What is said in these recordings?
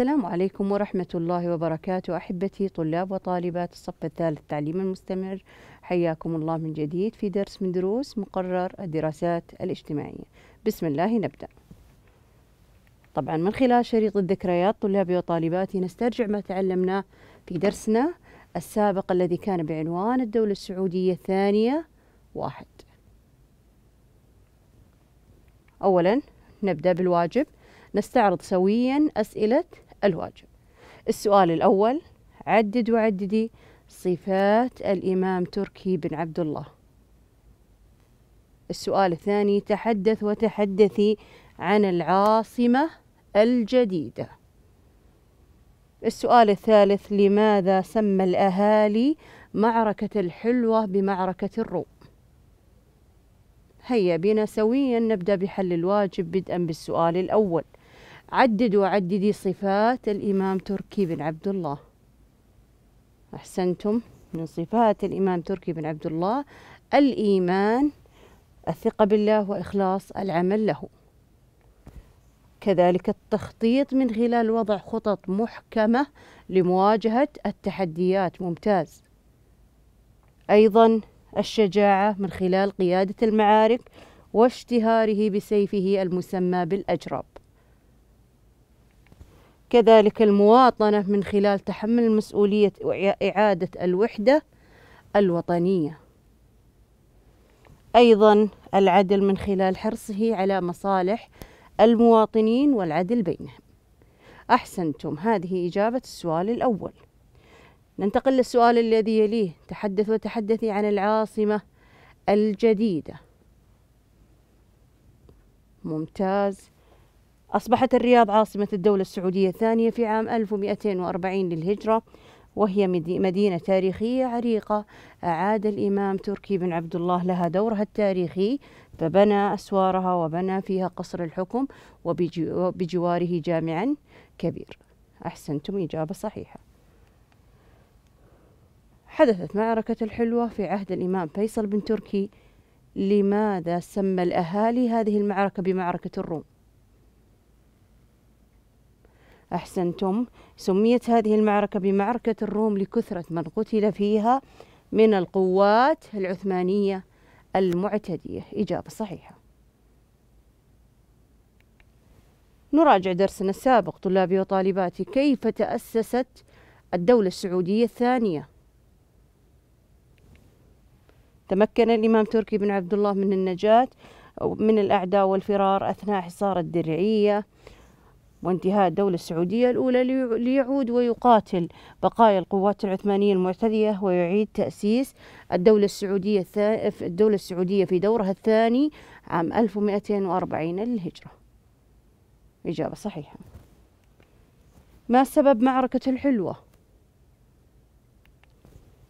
السلام عليكم ورحمة الله وبركاته أحبتي طلاب وطالبات الصف الثالث التعليم المستمر حياكم الله من جديد في درس من دروس مقرر الدراسات الاجتماعية بسم الله نبدأ طبعا من خلال شريط الذكريات طلابي وطالباتي نسترجع ما تعلمناه في درسنا السابق الذي كان بعنوان الدولة السعودية الثانية واحد أولا نبدأ بالواجب نستعرض سويا أسئلة الواجب السؤال الأول عدد وعددي صفات الإمام تركي بن عبد الله السؤال الثاني تحدث وتحدثي عن العاصمة الجديدة السؤال الثالث لماذا سمى الأهالي معركة الحلوة بمعركة الروم هيا بنا سويا نبدأ بحل الواجب بدءا بالسؤال الأول عدد وعددي صفات الإمام تركي بن عبد الله أحسنتم من صفات الإمام تركي بن عبد الله الإيمان الثقة بالله وإخلاص العمل له كذلك التخطيط من خلال وضع خطط محكمة لمواجهة التحديات ممتاز أيضا الشجاعة من خلال قيادة المعارك واشتهاره بسيفه المسمى بالأجرب كذلك المواطنة من خلال تحمل مسؤولية إعادة الوحدة الوطنية أيضا العدل من خلال حرصه على مصالح المواطنين والعدل بينهم أحسنتم هذه إجابة السؤال الأول ننتقل للسؤال الذي يليه تحدث وتحدثي عن العاصمة الجديدة ممتاز أصبحت الرياض عاصمة الدولة السعودية الثانية في عام 1240 للهجرة وهي مدينة تاريخية عريقة أعاد الإمام تركي بن عبد الله لها دورها التاريخي فبنى أسوارها وبنى فيها قصر الحكم وبجواره جامعا كبير أحسنتم إجابة صحيحة حدثت معركة الحلوة في عهد الإمام فيصل بن تركي لماذا سمى الأهالي هذه المعركة بمعركة الروم أحسنتم سميت هذه المعركة بمعركة الروم لكثرة من قتل فيها من القوات العثمانية المعتدية إجابة صحيحة نراجع درسنا السابق طلابي وطالباتي كيف تأسست الدولة السعودية الثانية تمكن الإمام تركي بن عبد الله من النجاة من الأعداء والفرار أثناء حصار الدرعية وانتهاء الدولة السعودية الأولى ليعود ويقاتل بقايا القوات العثمانية المعتدية ويعيد تأسيس الدولة السعودية الدولة السعودية في دورها الثاني عام 1240 للهجرة إجابة صحيحة ما سبب معركة الحلوة؟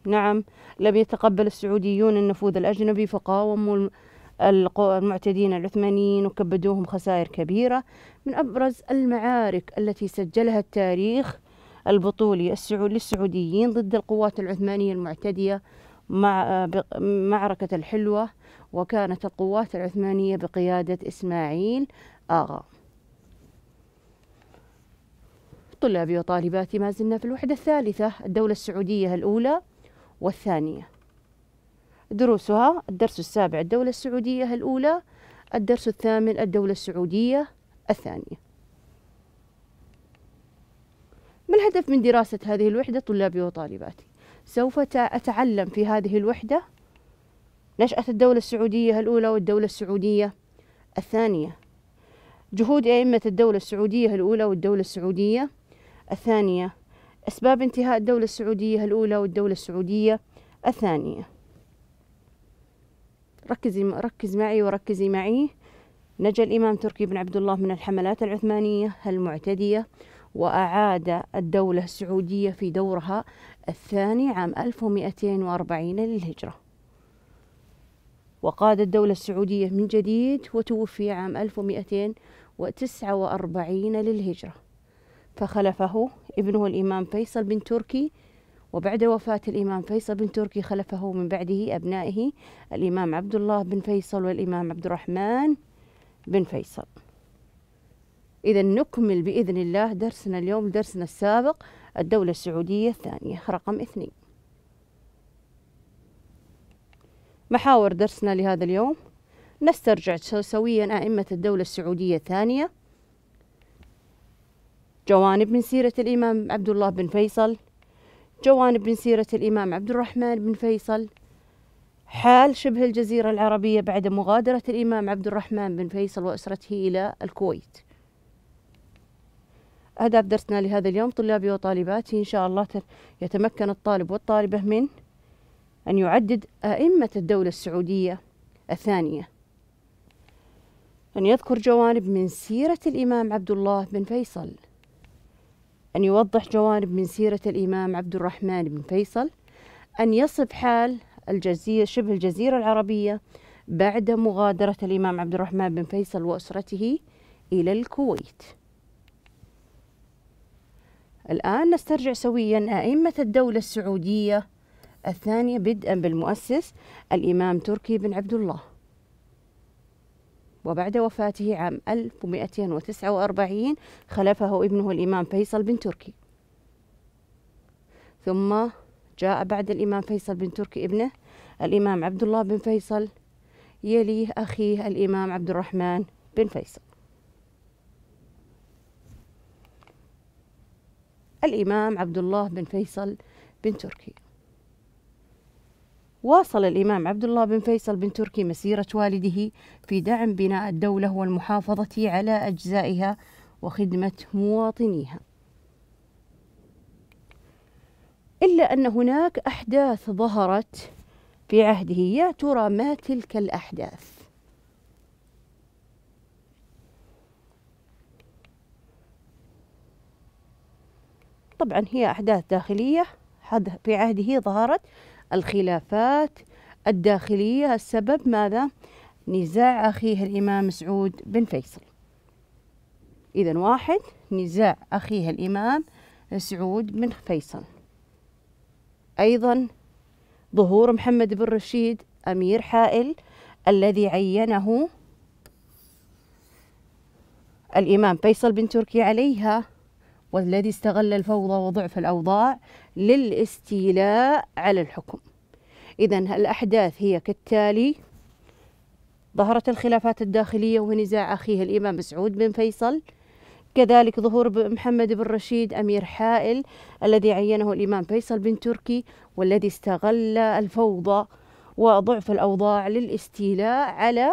نعم لم يتقبل السعوديون النفوذ الأجنبي فقاوموا المعتدين العثمانيين وكبدوهم خسائر كبيرة من أبرز المعارك التي سجلها التاريخ البطولي للسعوديين ضد القوات العثمانية المعتدية مع معركة الحلوة وكانت القوات العثمانية بقيادة إسماعيل آغا طلابي وطالباتي ما زلنا في الوحدة الثالثة الدولة السعودية الأولى والثانية دروسها الدرس السابع الدولة السعودية الأولى الدرس الثامن الدولة السعودية الثانية ما الهدف من دراسة هذه الوحدة طلابي وطالباتي سوف أتعلم في هذه الوحدة نشأة الدولة السعودية الأولى والدولة السعودية الثانية جهود أئمة الدولة السعودية الأولى والدولة السعودية الثانية أسباب انتهاء الدولة السعودية الأولى والدولة السعودية الثانية ركزي ركز معي وركزي معي نجا الإمام تركي بن عبد الله من الحملات العثمانية المعتدية وأعاد الدولة السعودية في دورها الثاني عام 1240 للهجرة وقاد الدولة السعودية من جديد وتوفي عام 1249 للهجرة فخلفه ابنه الإمام فيصل بن تركي وبعد وفاة الإمام فيصل بن تركي خلفه من بعده أبنائه الإمام عبد الله بن فيصل والإمام عبد الرحمن بن فيصل إذا نكمل بإذن الله درسنا اليوم درسنا السابق الدولة السعودية الثانية رقم اثنين محاور درسنا لهذا اليوم نسترجع سويا أئمة الدولة السعودية الثانية جوانب من سيرة الإمام عبد الله بن فيصل جوانب من سيرة الإمام عبد الرحمن بن فيصل حال شبه الجزيرة العربية بعد مغادرة الإمام عبد الرحمن بن فيصل وأسرته إلى الكويت أهداف درسنا لهذا اليوم طلابي وطالباتي إن شاء الله يتمكن الطالب والطالبة من أن يعدد أئمة الدولة السعودية الثانية أن يذكر جوانب من سيرة الإمام عبد الله بن فيصل أن يوضح جوانب من سيرة الإمام عبد الرحمن بن فيصل أن يصف حال الجزيرة شبه الجزيرة العربية بعد مغادرة الإمام عبد الرحمن بن فيصل وأسرته إلى الكويت الآن نسترجع سويا أئمة الدولة السعودية الثانية بدءا بالمؤسس الإمام تركي بن عبد الله وبعد وفاته عام 1249 خلفه ابنه الإمام فيصل بن تركي ثم جاء بعد الإمام فيصل بن تركي ابنه الإمام عبد الله بن فيصل يليه أخيه الإمام عبد الرحمن بن فيصل الإمام عبد الله بن فيصل بن تركي واصل الإمام عبد الله بن فيصل بن تركي مسيرة والده في دعم بناء الدولة والمحافظة على أجزائها وخدمة مواطنيها إلا أن هناك أحداث ظهرت في عهده يا ترى ما تلك الأحداث طبعا هي أحداث داخلية في عهده ظهرت الخلافات الداخلية السبب ماذا؟ نزاع أخيه الإمام سعود بن فيصل إذا واحد نزاع أخيه الإمام سعود بن فيصل أيضا ظهور محمد بن رشيد أمير حائل الذي عينه الإمام فيصل بن تركي عليها والذي استغل الفوضى وضعف الأوضاع للاستيلاء على الحكم إذا الأحداث هي كالتالي ظهرت الخلافات الداخلية ونزاع أخيه الإمام سعود بن فيصل كذلك ظهور محمد بن رشيد أمير حائل الذي عينه الإمام فيصل بن تركي والذي استغل الفوضى وضعف الأوضاع للاستيلاء على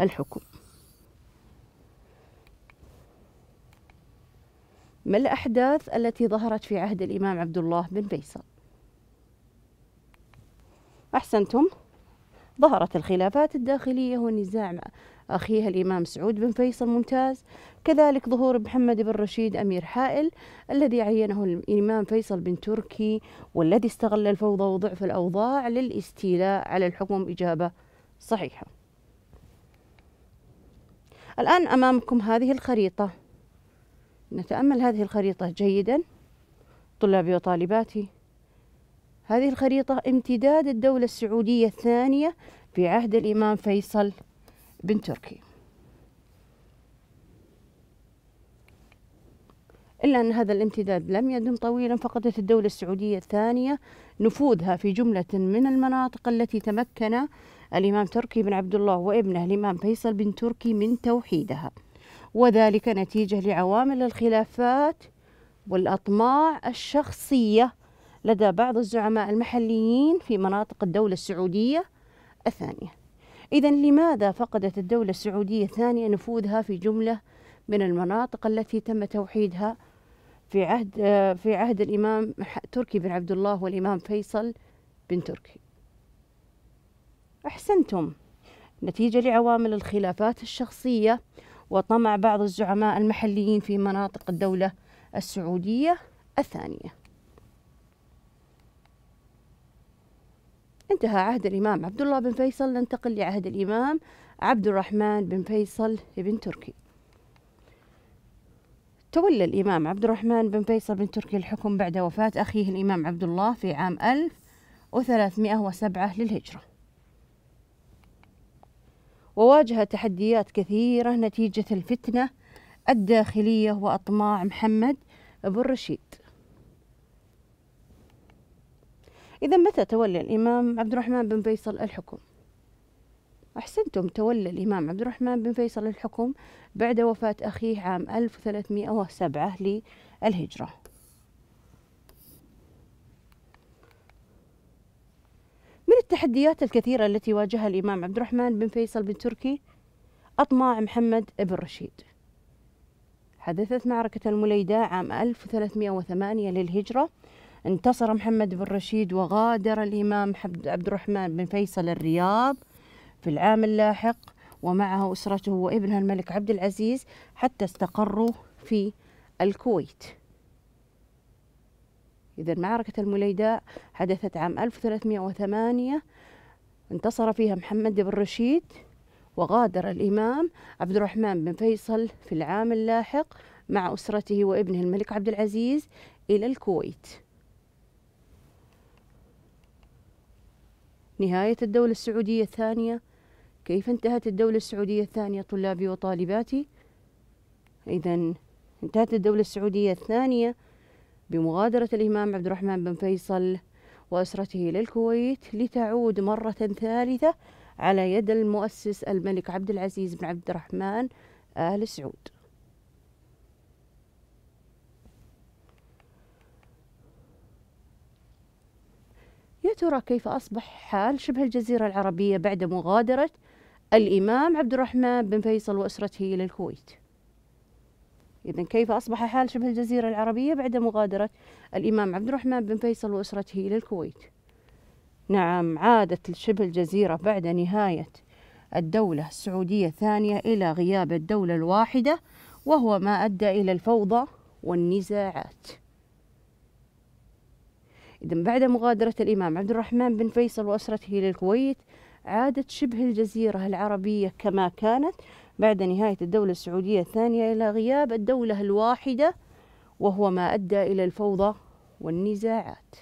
الحكم ما الأحداث التي ظهرت في عهد الإمام عبد الله بن فيصل أحسنتم ظهرت الخلافات الداخلية والنزاع أخيها الإمام سعود بن فيصل ممتاز كذلك ظهور محمد بن رشيد أمير حائل الذي عينه الإمام فيصل بن تركي والذي استغل الفوضى وضعف الأوضاع للاستيلاء على الحكم إجابة صحيحة الآن أمامكم هذه الخريطة نتأمل هذه الخريطة جيدا طلابي وطالباتي هذه الخريطة امتداد الدولة السعودية الثانية في عهد الإمام فيصل بن تركي إلا أن هذا الامتداد لم يدم طويلا فقدت الدولة السعودية الثانية نفوذها في جملة من المناطق التي تمكن الإمام تركي بن عبد الله وابنه الإمام فيصل بن تركي من توحيدها وذلك نتيجة لعوامل الخلافات والأطماع الشخصية لدى بعض الزعماء المحليين في مناطق الدولة السعودية الثانية إذا لماذا فقدت الدولة السعودية الثانية نفوذها في جملة من المناطق التي تم توحيدها في عهد في عهد الإمام تركي بن عبد الله والإمام فيصل بن تركي أحسنتم نتيجة لعوامل الخلافات الشخصية وطمع بعض الزعماء المحليين في مناطق الدولة السعودية الثانية انتهى عهد الإمام عبد الله بن فيصل ننتقل لعهد الإمام عبد الرحمن بن فيصل بن تركي تولى الإمام عبد الرحمن بن فيصل بن تركي الحكم بعد وفاة أخيه الإمام عبد الله في عام 1307 للهجرة وواجه تحديات كثيرة نتيجة الفتنة الداخلية وأطماع محمد بن رشيد إذا متى تولى الإمام عبد الرحمن بن فيصل الحكم؟ أحسنتم تولى الإمام عبد الرحمن بن فيصل الحكم بعد وفاة أخيه عام 1307 للهجرة من التحديات الكثيرة التي واجهها الإمام عبد الرحمن بن فيصل بن تركي أطماع محمد بن رشيد حدثت معركة المليدة عام 1308 للهجرة انتصر محمد بن رشيد وغادر الإمام عبد الرحمن بن فيصل الرياض في العام اللاحق ومعه أسرته وابنها الملك عبد العزيز حتى استقروا في الكويت إذا معركة المليداء حدثت عام 1308 انتصر فيها محمد بن رشيد وغادر الإمام عبد الرحمن بن فيصل في العام اللاحق مع أسرته وابنه الملك عبد العزيز إلى الكويت نهاية الدولة السعودية الثانية كيف انتهت الدولة السعودية الثانية طلابي وطالباتي إذا انتهت الدولة السعودية الثانية بمغادرة الإمام عبد الرحمن بن فيصل وأسرته إلى الكويت لتعود مرة ثالثة على يد المؤسس الملك عبد العزيز بن عبد الرحمن آل سعود يا ترى كيف أصبح حال شبه الجزيرة العربية بعد مغادرة الإمام عبد الرحمن بن فيصل وأسرته إلى الكويت إذا كيف أصبح حال شبه الجزيرة العربية بعد مغادرة الإمام عبد الرحمن بن فيصل وأسرته إلى الكويت نعم عادت شبه الجزيرة بعد نهاية الدولة السعودية الثانية إلى غياب الدولة الواحدة وهو ما أدى إلى الفوضى والنزاعات إذا بعد مغادرة الإمام عبد الرحمن بن فيصل وأسرته للكويت عادت شبه الجزيرة العربية كما كانت بعد نهاية الدولة السعودية الثانية إلى غياب الدولة الواحدة وهو ما أدى إلى الفوضى والنزاعات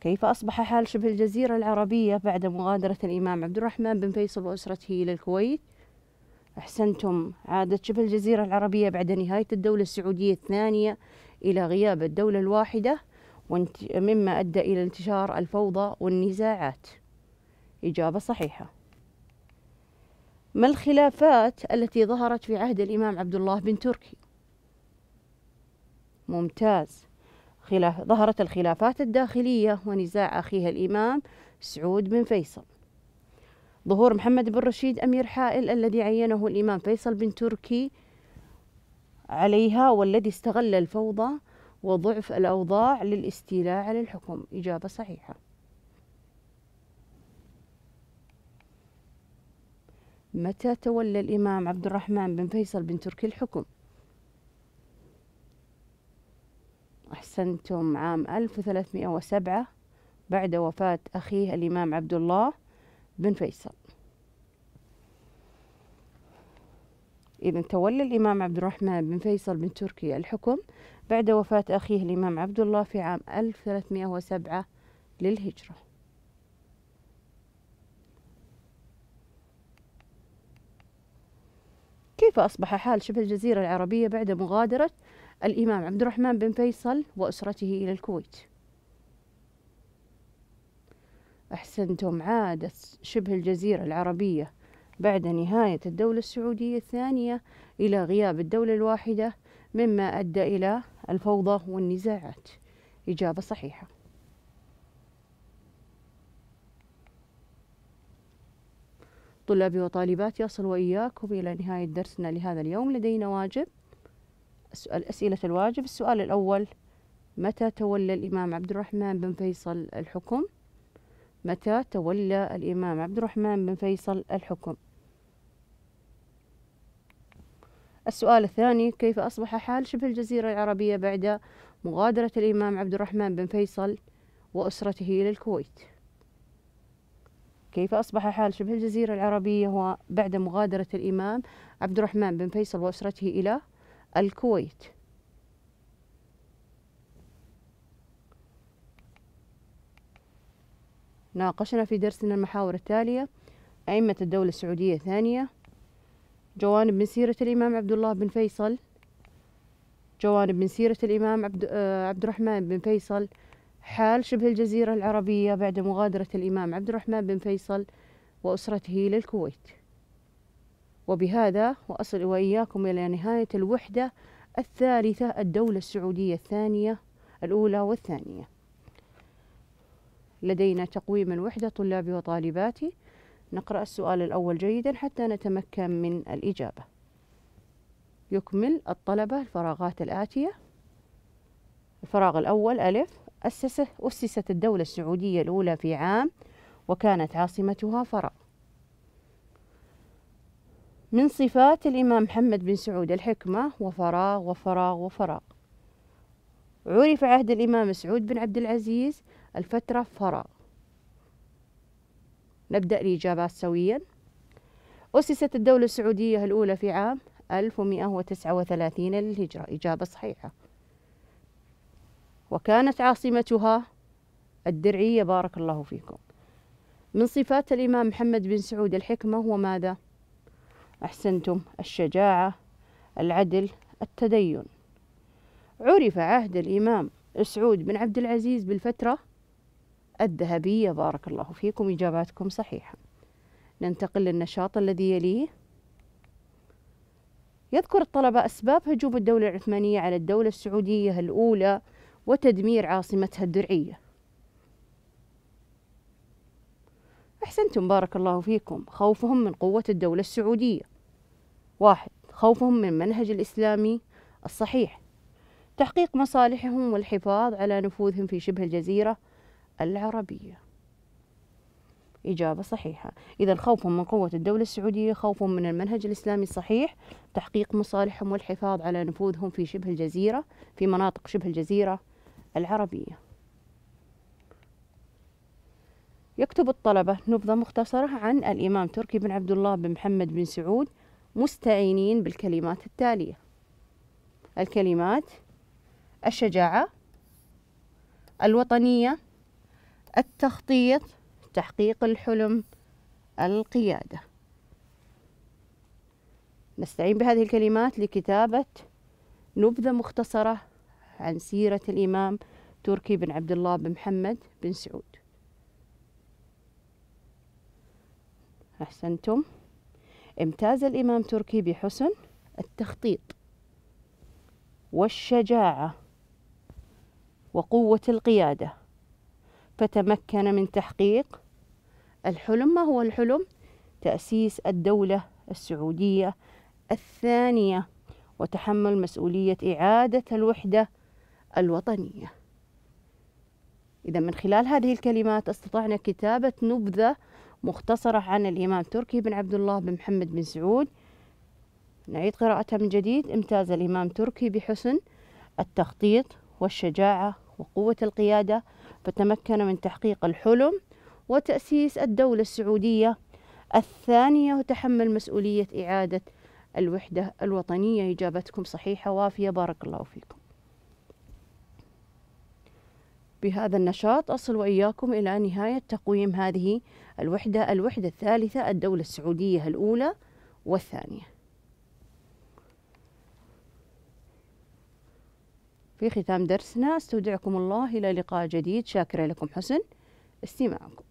كيف أصبح حال شبه الجزيرة العربية بعد مغادرة الإمام عبد الرحمن بن فيصل وأسرته إلى الكويت؟ أحسنتم عادت شبه الجزيرة العربية بعد نهاية الدولة السعودية الثانية إلى غياب الدولة الواحدة مما أدى إلى انتشار الفوضى والنزاعات إجابة صحيحة ما الخلافات التي ظهرت في عهد الإمام عبد الله بن تركي ممتاز خلاف ظهرت الخلافات الداخلية ونزاع أخيها الإمام سعود بن فيصل ظهور محمد بن رشيد أمير حائل الذي عينه الإمام فيصل بن تركي عليها والذي استغل الفوضى وضعف الأوضاع للاستيلاء على الحكم إجابة صحيحة متى تولى الإمام عبد الرحمن بن فيصل بن تركي الحكم؟ أحسنتم عام 1307 بعد وفاة أخيه الإمام عبد الله بن فيصل إذا تولى الإمام عبد الرحمن بن فيصل بن تركي الحكم بعد وفاة أخيه الإمام عبد الله في عام 1307 للهجرة كيف أصبح حال شبه الجزيرة العربية بعد مغادرة الإمام عبد الرحمن بن فيصل وأسرته إلى الكويت؟ أحسنتم عادت شبه الجزيرة العربية بعد نهاية الدولة السعودية الثانية إلى غياب الدولة الواحدة مما أدى إلى الفوضى والنزاعات إجابة صحيحة طلابي وطالبات يصل وإياكم إلى نهاية درسنا لهذا اليوم لدينا واجب أسئلة الواجب السؤال الأول متى تولى الإمام عبد الرحمن بن فيصل الحكم؟ متى تولى الإمام عبد الرحمن بن فيصل الحكم السؤال الثاني كيف أصبح حال شبه الجزيرة العربية بعد مغادرة الإمام عبد الرحمن بن فيصل وأسرته إلى الكويت كيف أصبح حال شبه الجزيرة العربية بعد مغادرة الإمام عبد الرحمن بن فيصل وأسرته إلى الكويت ناقشنا في درسنا المحاور التالية أئمة الدولة السعودية الثانية جوانب من سيرة الإمام عبد الله بن فيصل جوانب من سيرة الإمام عبد, آه، عبد الرحمن بن فيصل حال شبه الجزيرة العربية بعد مغادرة الإمام عبد الرحمن بن فيصل وأسرته للكويت وبهذا وأصل وإياكم إلى نهاية الوحدة الثالثة الدولة السعودية الثانية الأولى والثانية لدينا تقويم الوحدة طلابي وطالباتي نقرأ السؤال الأول جيدا حتى نتمكن من الإجابة يكمل الطلبة الفراغات الآتية الفراغ الأول ألف أسسه أسست الدولة السعودية الأولى في عام وكانت عاصمتها فراغ من صفات الإمام محمد بن سعود الحكمة وفراغ وفراغ وفراغ عرف عهد الإمام سعود بن عبد العزيز الفترة فراغ نبدأ الإجابات سويا أسست الدولة السعودية الأولى في عام 1139 للهجرة إجابة صحيحة وكانت عاصمتها الدرعية بارك الله فيكم من صفات الإمام محمد بن سعود الحكمة هو ماذا؟ أحسنتم الشجاعة العدل التدين عرف عهد الإمام سعود بن عبد العزيز بالفترة الذهبية بارك الله فيكم إجاباتكم صحيحة ننتقل للنشاط الذي يليه يذكر الطلبة أسباب هجوم الدولة العثمانية على الدولة السعودية الأولى وتدمير عاصمتها الدرعية أحسنتم بارك الله فيكم خوفهم من قوة الدولة السعودية واحد خوفهم من المنهج الإسلامي الصحيح تحقيق مصالحهم والحفاظ على نفوذهم في شبه الجزيرة العربية إجابة صحيحة إذا خوفهم من قوة الدولة السعودية خوفهم من المنهج الإسلامي الصحيح تحقيق مصالحهم والحفاظ على نفوذهم في شبه الجزيرة في مناطق شبه الجزيرة العربية يكتب الطلبة نبذة مختصرة عن الإمام تركي بن عبد الله بن محمد بن سعود مستعينين بالكلمات التالية الكلمات الشجاعة الوطنية التخطيط تحقيق الحلم القيادة نستعين بهذه الكلمات لكتابة نبذة مختصرة عن سيرة الإمام تركي بن عبد الله بن محمد بن سعود أحسنتم امتاز الإمام تركي بحسن التخطيط والشجاعة وقوة القيادة فتمكن من تحقيق الحلم ما هو الحلم تأسيس الدولة السعودية الثانية وتحمل مسؤولية إعادة الوحدة الوطنية إذا من خلال هذه الكلمات استطعنا كتابة نبذة مختصرة عن الإمام تركي بن عبد الله بن محمد بن سعود نعيد قراءتها من جديد امتاز الإمام تركي بحسن التخطيط والشجاعة وقوة القيادة فتمكن من تحقيق الحلم وتأسيس الدولة السعودية الثانية وتحمل مسؤولية إعادة الوحدة الوطنية إجابتكم صحيحة وافية بارك الله فيكم بهذا النشاط أصل وإياكم إلى نهاية تقويم هذه الوحدة الوحدة الثالثة الدولة السعودية الأولى والثانية في ختام درسنا استودعكم الله إلى لقاء جديد شاكرة لكم حسن استماعكم